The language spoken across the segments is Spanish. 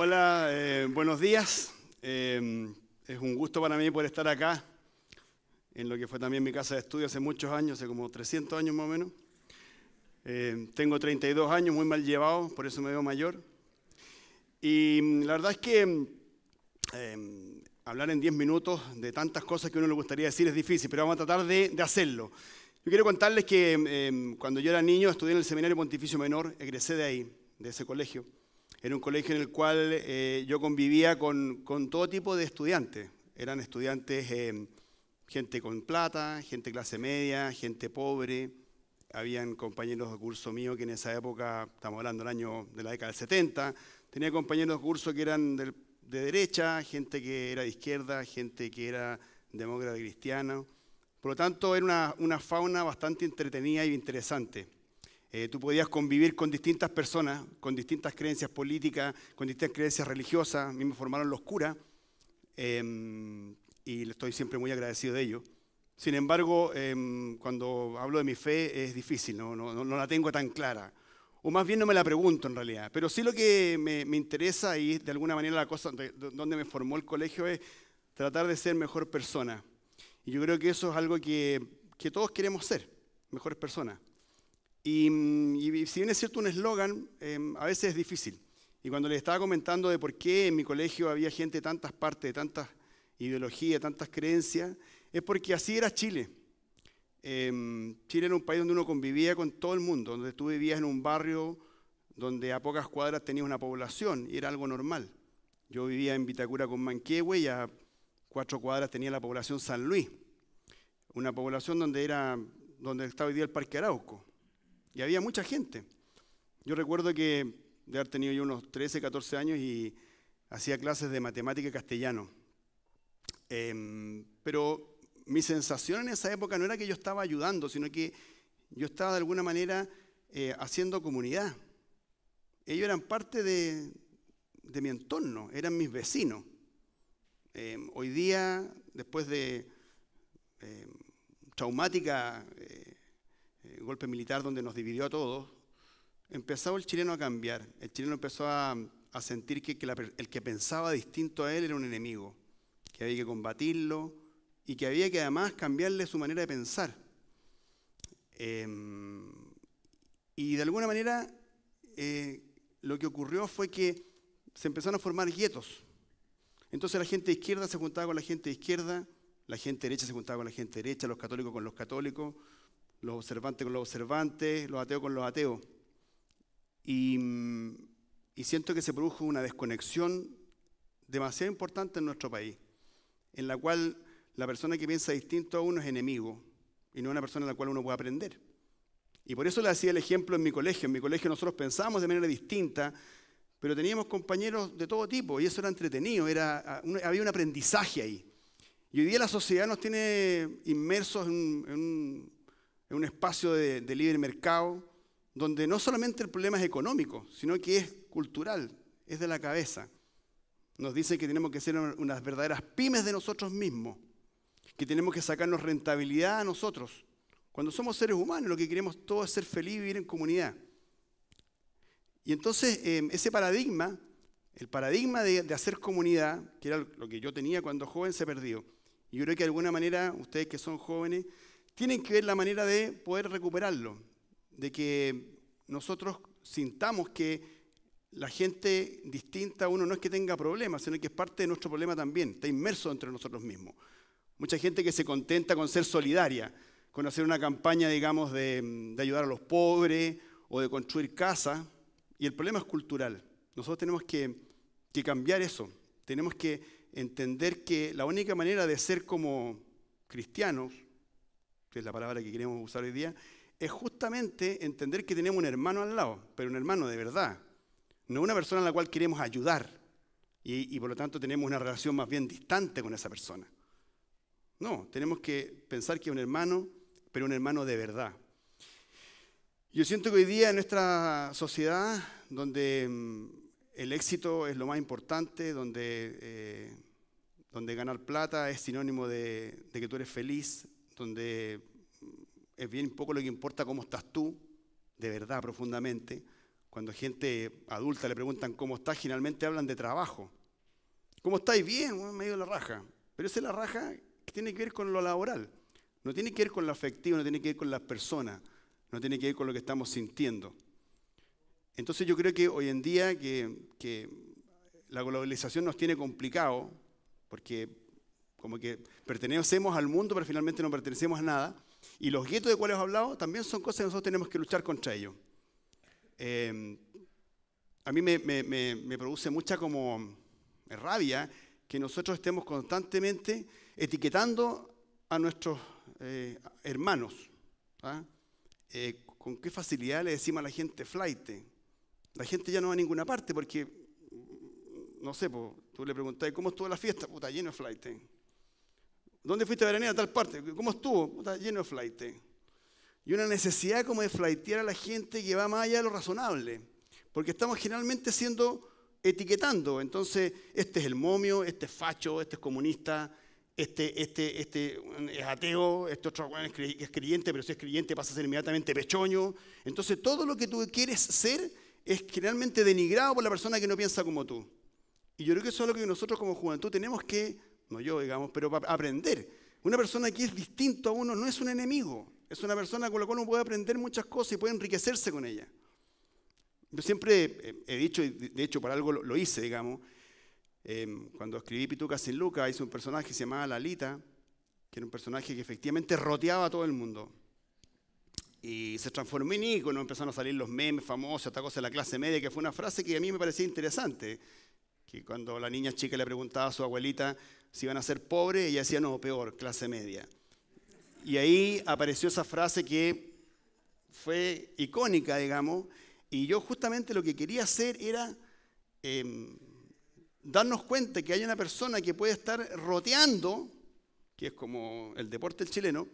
Hola, eh, buenos días. Em, es un gusto para mí poder estar acá, en lo que fue también mi casa de estudio hace muchos años, hace como 300 años más o menos. Em, tengo 32 años, muy mal llevado, por eso me veo mayor. Y mm, la verdad es que em, hablar en 10 minutos de tantas cosas que uno le gustaría decir es difícil, pero vamos a tratar de, de hacerlo. Yo quiero contarles que cuando yo era niño estudié en el Seminario Pontificio Menor, egresé de ahí, de ese colegio. Era un colegio en el cual eh, yo convivía con, todo tipo de estudiantes. Eran estudiantes, eh, gente con plata, gente clase media, gente pobre. Habían compañeros de curso mío que en esa época, estamos hablando del año de la década del 70, tenía compañeros de curso que eran de derecha, gente que era de izquierda, gente que era demócrata cristiana. Por lo tanto, era una, fauna bastante entretenida y e interesante. Eh, tú podías convivir con distintas personas, con distintas creencias políticas, con distintas creencias religiosas. A mí me formaron los curas em, y le estoy siempre muy agradecido de ello. Sin embargo, em, cuando hablo de mi fe es difícil, ¿no? No, la tengo tan clara. O más bien no me la pregunto en realidad. Pero sí lo que me, interesa y de alguna manera la cosa donde me formó el colegio es tratar de ser mejor persona. Y yo creo que eso es algo que todos queremos ser, mejores personas. Mm, y, si bien es cierto un eslogan, em, a veces es difícil. Y cuando les estaba comentando de por qué en mi colegio había gente de tantas partes, de tantas ideologías, tantas creencias, es porque así era Chile. Em, Chile era un país donde uno convivía con todo el mundo, donde tú vivías en un barrio donde a pocas cuadras tenías una población y era algo normal. Yo vivía en Vitacura con Manquehue y a cuatro cuadras tenía la población San Luis, una población donde, era, donde estaba hoy día el Parque Arauco. Y había mucha gente. Yo recuerdo que de haber tenido yo unos 13, 14 años y hacía clases de matemática y castellano. Em, pero mi sensación en esa época no era que yo estaba ayudando, sino que yo estaba de alguna manera eh, haciendo comunidad. Ellos eran parte de, mi entorno, eran mis vecinos. Em, hoy día, después de em, traumática eh, eh, golpe militar donde nos dividió a todos, empezó el chileno a cambiar. El chileno empezó a, sentir que, el que pensaba distinto a él era un enemigo, que había que combatirlo y que había que además cambiarle su manera de pensar. Em, y de alguna manera eh, lo que ocurrió fue que se empezaron a formar guetos. Entonces la gente de izquierda se juntaba con la gente de izquierda, la gente derecha se juntaba con la gente derecha, los católicos con los católicos, los observantes con los observantes, los ateos con los ateos. Y, siento que se produjo una desconexión demasiado importante en nuestro país, en la cual la persona que piensa distinto a uno es enemigo y no una persona en la cual uno puede aprender. Y por eso le hacía el ejemplo en mi colegio. En mi colegio nosotros pensábamos de manera distinta, pero teníamos compañeros de todo tipo y eso era entretenido, era, ah, había un aprendizaje ahí. Y hoy día la sociedad nos tiene inmersos en, un en un espacio de, libre mercado, donde no solamente el problema es económico, sino que es cultural, es de la cabeza. Nos dicen que tenemos que ser unas verdaderas pymes de nosotros mismos, que tenemos que sacarnos rentabilidad a nosotros. Cuando somos seres humanos, lo que queremos todo es ser feliz y vivir en comunidad. Y entonces em, ese paradigma, el paradigma de, de, hacer comunidad, que era lo que yo tenía cuando joven, se perdió. Y yo creo que de alguna manera ustedes que son jóvenes tienen que ver la manera de poder recuperarlo, de que nosotros sintamos que la gente distinta uno no es que tenga problemas, sino que es parte de nuestro problema también, está inmerso entre nosotros mismos. Mucha gente que se contenta con ser solidaria, con hacer una campaña, digamos, de, ayudar a los pobres o de construir casas, y el problema es cultural. Nosotros tenemos que cambiar eso, tenemos que entender que la única manera de ser como cristianos que es la palabra que queremos usar hoy día, es justamente entender que tenemos un hermano al lado, pero un hermano de verdad, no una persona a la cual queremos ayudar y, por lo tanto tenemos una relación más bien distante con esa persona. No, tenemos que pensar que es un hermano, pero un hermano de verdad. Yo siento que hoy día en nuestra sociedad, donde mm, el éxito es lo más importante, donde, eh, donde ganar plata es sinónimo de, de que tú eres feliz, donde mm, es bien poco lo que importa cómo estás tú, de verdad, profundamente. Cuando gente adulta le preguntan cómo estás, generalmente hablan de trabajo. ¿Cómo estáis? Bien, medio la raja. Pero esa es la raja que tiene que ver con lo laboral. No tiene que ver con lo afectivo, no tiene que ver con las personas, no tiene que ver con lo que estamos sintiendo. Entonces yo creo que hoy en día que, que la globalización nos tiene complicado, porque como que pertenecemos al mundo, pero finalmente no pertenecemos a nada. Y los guetos de cuales he hablado también son cosas que nosotros tenemos que luchar contra ellos. Eh, a mí me, produce mucha como eh, rabia que nosotros estemos constantemente etiquetando a nuestros eh, hermanos. ¿ah? con qué facilidad le decimos a la gente flight. La gente ya no va a ninguna parte porque, no sé, tú le preguntas, ¿cómo estuvo la fiesta? Puta, lleno de flight. ¿Dónde fuiste a veranear? A tal parte. ¿Cómo estuvo? Está lleno de flight. Eh. Y una necesidad como de flightear a la gente que va más allá de lo razonable. Porque estamos generalmente siendo etiquetando. Entonces, este es el momio, este es facho, este es comunista, este, este, este es ateo, este otro es creyente, pero si es creyente pasa a ser inmediatamente pechoño. Entonces, todo lo que tú quieres ser es generalmente denigrado por la persona que no piensa como tú. Y yo creo que eso es lo que nosotros como juventud tenemos que no yo, digamos, pero para aprender. Una persona que es distinto a uno no es un enemigo, es una persona con la cual uno puede aprender muchas cosas y puede enriquecerse con ella. Yo siempre eh, he dicho, y de hecho para algo lo hice, digamos, em, cuando escribí Pituca sin Luca, hice un personaje que se llamaba Lalita, que era un personaje que efectivamente roteaba a todo el mundo. Y se transformó en ícono, empezaron a salir los memes famosos, esta cosa de la clase media, que fue una frase que a mí me parecía interesante que cuando la niña chica le preguntaba a su abuelita si iban a ser pobres, ella decía, no, peor, clase media. Y ahí apareció esa frase que fue icónica, digamos, y yo justamente lo que quería hacer era em, darnos cuenta que hay una persona que puede estar roteando, que es como el deporte chileno,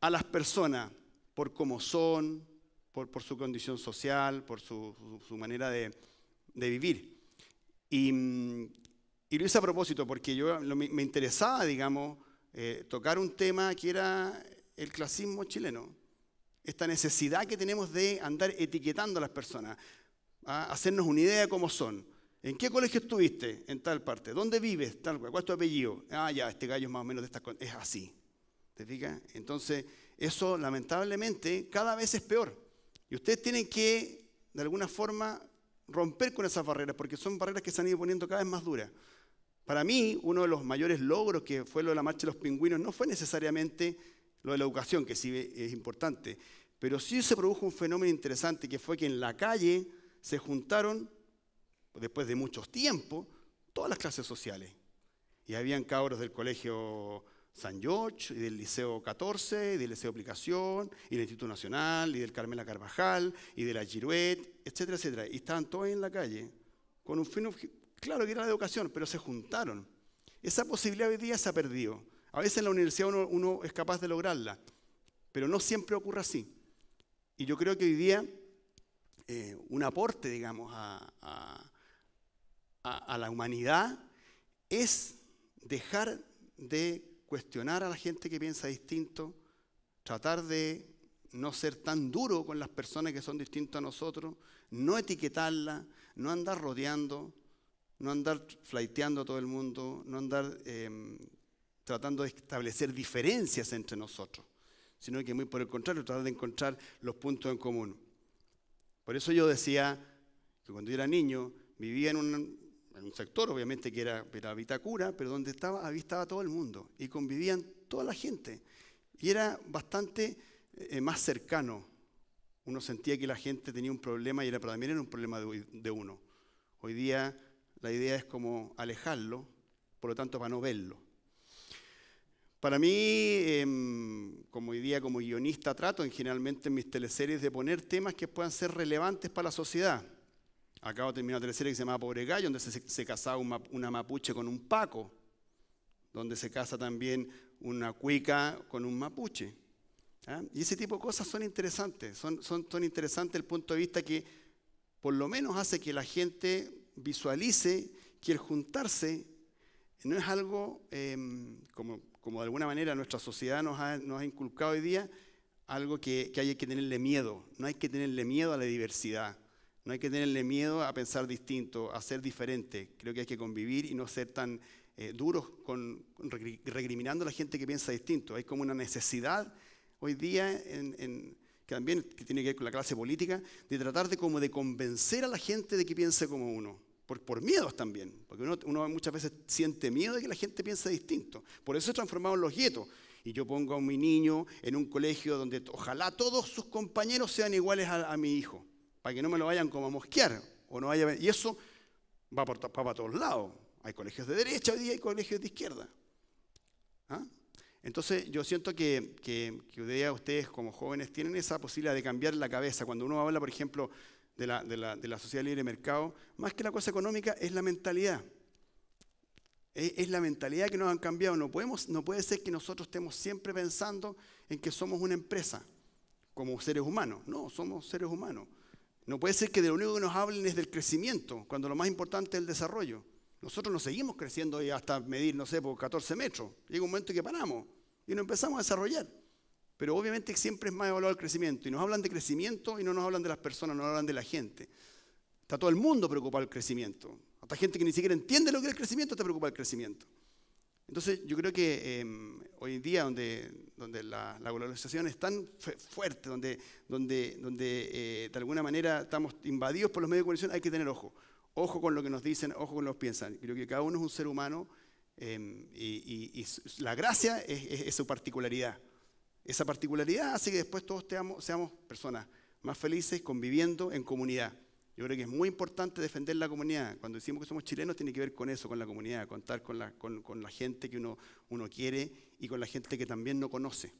a las personas por cómo son, por, su condición social, por su, manera de vivir. Mm, y, lo hice a propósito porque yo me, interesaba, digamos, eh, tocar un tema que era el clasismo chileno. Esta necesidad que tenemos de andar etiquetando a las personas, a ¿ah? hacernos una idea de cómo son. ¿En qué colegio estuviste? En tal parte. ¿Dónde vives? Tal cual. ¿Cuál es tu apellido? Ah, ya, este gallo es más o menos de esta Es así. ¿Te fijas? Entonces, eso lamentablemente cada vez es peor. Y ustedes tienen que, de alguna forma, romper con esas barreras, porque son barreras que se han ido poniendo cada vez más duras. Para mí, uno de los mayores logros que fue lo de la marcha de los pingüinos no fue necesariamente lo de la educación, que sí es importante, pero sí se produjo un fenómeno interesante que fue que en la calle se juntaron, después de muchos tiempos, todas las clases sociales. Y habían cabros del colegio San George, y del Liceo 14, y del Liceo Aplicación, y del Instituto Nacional, y del Carmela Carvajal, y de la Giruet, etcétera, etcétera. Y estaban todos en la calle, con un fin, claro que era la educación, pero se juntaron. Esa posibilidad hoy día se ha perdido. A veces en la universidad uno, es capaz de lograrla, pero no siempre ocurre así. Y yo creo que hoy día eh, un aporte, digamos, a la humanidad es dejar de cuestionar a la gente que piensa distinto, tratar de no ser tan duro con las personas que son distintas a nosotros, no etiquetarla, no andar rodeando, no andar flaiteando a todo el mundo, no andar em, tratando de establecer diferencias entre nosotros, sino que muy por el contrario, tratar de encontrar los puntos en común. Por eso yo decía que cuando yo era niño vivía en un un sector, obviamente, que era, era Vitacura, pero donde estaba, avistaba todo el mundo y convivían toda la gente. Y era bastante eh, más cercano. Uno sentía que la gente tenía un problema y era, para también era un problema de, uno. Hoy día la idea es como alejarlo, por lo tanto, para no verlo. Para mí, em, como hoy día como guionista, trato en generalmente en mis teleseries de poner temas que puedan ser relevantes para la sociedad. Acabo de terminar otra tercera que se llama Pobre Gallo, donde se, casaba una mapuche con un paco, donde se casa también una cuica con un mapuche. Y ese tipo de cosas son interesantes, son, son, interesantes el punto de vista que por lo menos hace que la gente visualice que el juntarse no es algo, em, como, de alguna manera nuestra sociedad nos ha, inculcado hoy día, algo que, que hay que tenerle miedo, no hay que tenerle miedo a la diversidad. No hay que tenerle miedo a pensar distinto, a ser diferente. Creo que hay que convivir y no ser tan eh, duros con, recriminando a la gente que piensa distinto. Hay como una necesidad hoy día que también tiene que ver con la clase política, de tratar de como de convencer a la gente de que piense como uno, por, miedos también, porque uno, muchas veces siente miedo de que la gente piense distinto. Por eso se en los guetos. Y yo pongo a mi niño en un colegio donde ojalá todos sus compañeros sean iguales a mi hijo para que no me lo vayan como a mosquear. O no vaya, y eso va, por, para todos lados. Hay colegios de derecha hoy día y colegios de izquierda. ¿Ah? Entonces yo siento que, que, ustedes como jóvenes tienen esa posibilidad de cambiar la cabeza. Cuando uno habla, por ejemplo, de la, de sociedad libre de mercado, más que la cosa económica es la mentalidad. Es, es, la mentalidad que nos han cambiado. No, podemos, no puede ser que nosotros estemos siempre pensando en que somos una empresa como seres humanos. No, somos seres humanos. No puede ser que de lo único que nos hablen es del crecimiento, cuando lo más importante es el desarrollo. Nosotros nos seguimos creciendo y hasta medir, no sé, por 14 metros. Llega un momento que paramos y nos empezamos a desarrollar. Pero obviamente siempre es más evaluado el crecimiento. Y nos hablan de crecimiento y no nos hablan de las personas, no nos hablan de la gente. Está todo el mundo preocupado del crecimiento. Hasta gente que ni siquiera entiende lo que es el crecimiento está preocupada del crecimiento. Entonces yo creo que em, hoy en día donde, la, globalización es tan fuerte, donde, eh, de alguna manera estamos invadidos por los medios de comunicación, hay que tener ojo. Ojo con lo que nos dicen, ojo con lo que piensan. Creo que cada uno es un ser humano em, y, la gracia es, su particularidad. Esa particularidad hace que después todos seamos personas más felices conviviendo en comunidad. Yo creo que es muy importante defender la comunidad. Cuando decimos que somos chilenos tiene que ver con eso, con la comunidad, contar con la, gente que uno, quiere y con la gente que también no conoce.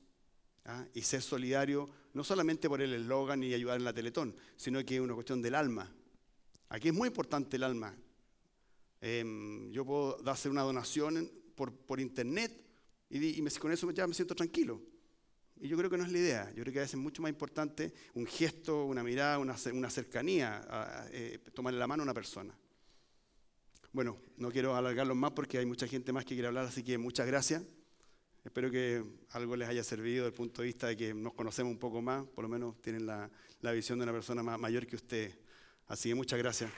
¿ah? Y ser solidario, no solamente por el eslogan y ayudar en la Teletón, sino que es una cuestión del alma. Aquí es muy importante el alma. Em, yo puedo hacer una donación por, internet y, con eso ya me siento tranquilo. Y yo creo que no es la idea. Yo creo que a veces es mucho más importante un gesto, una mirada, una, una cercanía, eh, tomarle la mano a una persona. Bueno, no quiero alargarlo más porque hay mucha gente más que quiere hablar, así que muchas gracias. Espero que algo les haya servido desde el punto de vista de que nos conocemos un poco más, por lo menos tienen la, la visión de una persona mayor que usted. Así que muchas gracias.